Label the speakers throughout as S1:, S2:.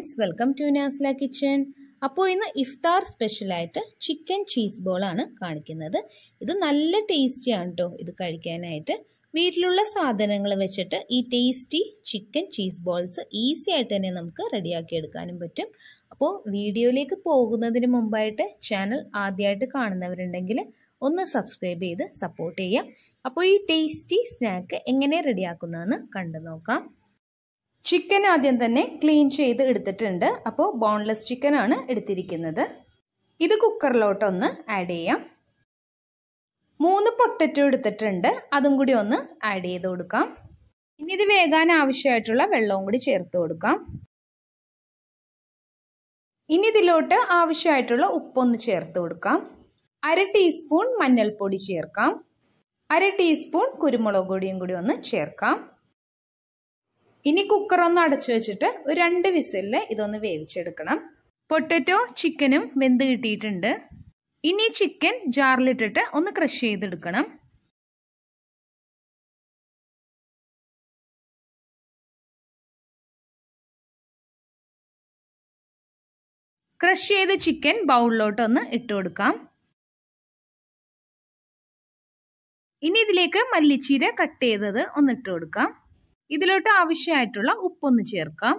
S1: friends welcome to Nasla kitchen അപ്പോൾ ഇന്ന് ഇഫ്താർ സ്പെഷ്യലായിട്ട് ചിക്കൻ ചീസ് ബോളാണ് കാണിക്കുന്നത് ഇത് നല്ല ടേസ്റ്റിയാണ് കേട്ടോ ഇത് കഴിക്കാനായിട്ട് വീട്ടിലുള്ള സാധനങ്ങൾ വെച്ചിട്ട് ഈ tasty chicken cheese balls easy ആയിട്ട് തന്നെ നമുക്ക് റെഡിയാക്കി എടുക്കാനും പറ്റും അപ്പോൾ വീഡിയോയിലേക്ക് പോകുന്നതിന് മുമ്പായിട്ട് ചാനൽ ആദ്യമായിട്ട് കാണുന്നവരുണ്ടെങ്കിൽ ഒന്ന് സബ്സ്ക്രൈബ് ചെയ്ത് സപ്പോർട്ട് ചെയ്യാം അപ്പോൾ ഈ ടേസ്റ്റി സ്നാക്ക് എങ്ങനെ റെഡിയാക്കുന്നതെന്ന് കണ്ടു നോക്കാം ചിക്കൻ ആദ്യം തന്നെ ക്ലീൻ ചെയ്ത് എടുത്തിട്ടുണ്ട് അപ്പോൾ ബോൺലെസ് ചിക്കൻ ആണ് എടുത്തിരിക്കുന്നത് ഇത് കുക്കറിലോട്ടൊന്ന് ആഡ് ചെയ്യാം മൂന്ന് പൊട്ടറ്റോ എടുത്തിട്ടുണ്ട് അതും കൂടി ഒന്ന് ആഡ് ചെയ്ത് കൊടുക്കാം ഇനി ഇത് വേകാൻ ആവശ്യമായിട്ടുള്ള വെള്ളവും കൂടി ചേർത്ത് കൊടുക്കാം ഇനി ഇതിലോട്ട് ആവശ്യമായിട്ടുള്ള ഉപ്പൊന്ന് ചേർത്ത് കൊടുക്കാം അര ടീസ്പൂൺ മഞ്ഞൾപ്പൊടി ചേർക്കാം അര ടീസ്പൂൺ കുരുമുളക് പൊടിയും കൂടി ഒന്ന് ചേർക്കാം ഇനി കുക്കർ ഒന്ന് അടച്ചു വെച്ചിട്ട് ഒരു രണ്ട് വിസിലിൽ ഇതൊന്ന് വേവിച്ചെടുക്കണം പൊട്ടറ്റോ ചിക്കനും വെന്ത് കിട്ടിയിട്ടുണ്ട് ഇനി ചിക്കൻ ജാറിലിട്ടിട്ട് ഒന്ന് ക്രഷ് ചെയ്തെടുക്കണം
S2: ക്രഷ് ചെയ്ത ചിക്കൻ
S1: ബൗളിലോട്ട് ഒന്ന് ഇട്ട് കൊടുക്കാം ഇനി ഇതിലേക്ക് മല്ലിച്ചീര കട്ട് ചെയ്തത് ഒന്ന് ഇട്ട് കൊടുക്കാം ഇതിലോട്ട് ആവശ്യമായിട്ടുള്ള ഉപ്പൊന്ന് ചേർക്കാം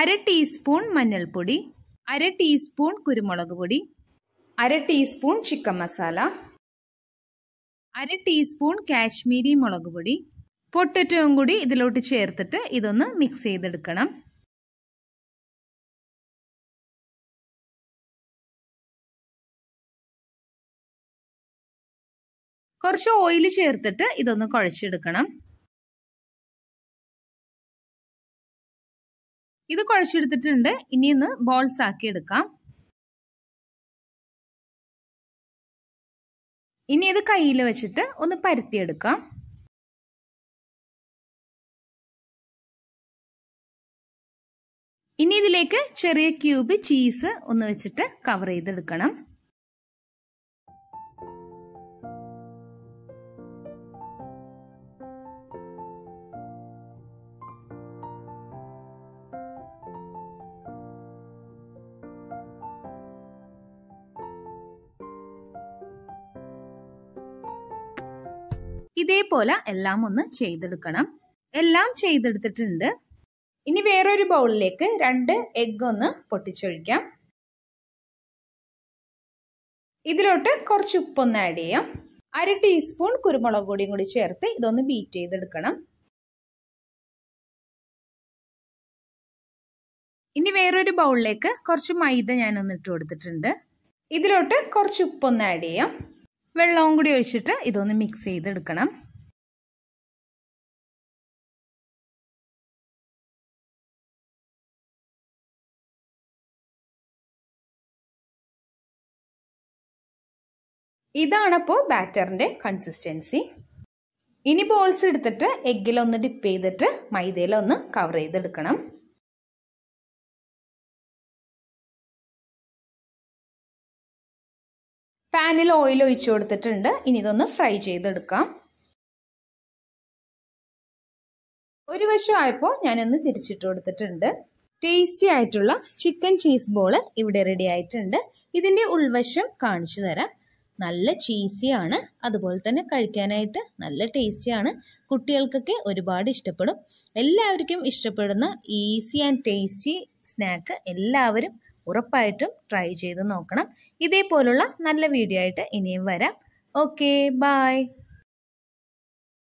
S1: അര ടീസ്പൂൺ മഞ്ഞൾപ്പൊടി അര ടീസ്പൂൺ കുരുമുളക് പൊടി അര ടീസ്പൂൺ ചിക്കൻ മസാല അര ടീസ്പൂൺ കാശ്മീരി മുളക് പൊടി പൊട്ടറ്റവും കൂടി ഇതിലോട്ട് ചേർത്തിട്ട് ഇതൊന്ന് മിക്സ് ചെയ്തെടുക്കണം
S2: കുറച്ച് ഓയിൽ ചേർത്തിട്ട് ഇതൊന്ന് കുഴച്ചെടുക്കണം
S1: ഇത് കുഴച്ചെടുത്തിട്ടുണ്ട് ഇനി ഒന്ന് ബോൾസ് ആക്കി എടുക്കാം
S2: ഇനി ഇത് കയ്യിൽ വെച്ചിട്ട് ഒന്ന് പരത്തിയെടുക്കാം
S1: ഇനി ഇതിലേക്ക് ചെറിയ ക്യൂബ് ചീസ് ഒന്ന് വെച്ചിട്ട് കവർ ചെയ്തെടുക്കണം ഇതേപോലെ എല്ലാം ഒന്ന് ചെയ്തെടുക്കണം എല്ലാം ചെയ്തെടുത്തിട്ടുണ്ട് ഇനി വേറൊരു ബൗളിലേക്ക് രണ്ട് എഗ് ഒന്ന് പൊട്ടിച്ചൊഴിക്കാം ഇതിലോട്ട് കുറച്ച് ഉപ്പൊന്ന് ആഡ് ചെയ്യാം അര ടീസ്പൂൺ കുരുമുളക് പൊടിയും കൂടി ചേർത്ത് ഇതൊന്ന് ബീറ്റ് ചെയ്തെടുക്കണം ഇനി വേറൊരു ബൗളിലേക്ക് കുറച്ച് മൈദ ഞാനൊന്ന് ഇട്ട് കൊടുത്തിട്ടുണ്ട് ഇതിലോട്ട് കുറച്ച് ഉപ്പൊന്ന് ആഡ് ചെയ്യാം വെള്ളവും കൂടി ഒഴിച്ചിട്ട് ഇതൊന്ന് മിക്സ് ചെയ്തെടുക്കണം ഇതാണപ്പോ ബാറ്ററിൻ്റെ കൺസിസ്റ്റൻസി ഇനി ബോൾസ് എടുത്തിട്ട് എഗ്ഗിലൊന്ന് ഡിപ്പ് ചെയ്തിട്ട് മൈദയിലൊന്ന് കവർ ചെയ്തെടുക്കണം പാനിൽ ഓയിൽ ഒഴിച്ചു കൊടുത്തിട്ടുണ്ട് ഇനി ഇതൊന്ന് ഫ്രൈ ചെയ്തെടുക്കാം ഒരു വശം ആയപ്പോൾ ഞാനൊന്ന് തിരിച്ചിട്ട് കൊടുത്തിട്ടുണ്ട് ടേസ്റ്റി ആയിട്ടുള്ള ചിക്കൻ ചീസ് ബോൾ ഇവിടെ റെഡി ആയിട്ടുണ്ട് ഇതിൻ്റെ ഉൾവശം കാണിച്ചു തരാം നല്ല ചീസിയാണ് അതുപോലെ തന്നെ കഴിക്കാനായിട്ട് നല്ല ടേസ്റ്റിയാണ് കുട്ടികൾക്കൊക്കെ ഒരുപാട് ഇഷ്ടപ്പെടും എല്ലാവർക്കും ഇഷ്ടപ്പെടുന്ന ഈസി ആൻഡ് ടേസ്റ്റി സ്നാക്ക് എല്ലാവരും ഉറപ്പായിട്ടും ട്രൈ ചെയ്ത് നോക്കണം ഇതേപോലുള്ള നല്ല വീഡിയോ ആയിട്ട് ഇനിയും വരാം ഓക്കെ ബായ്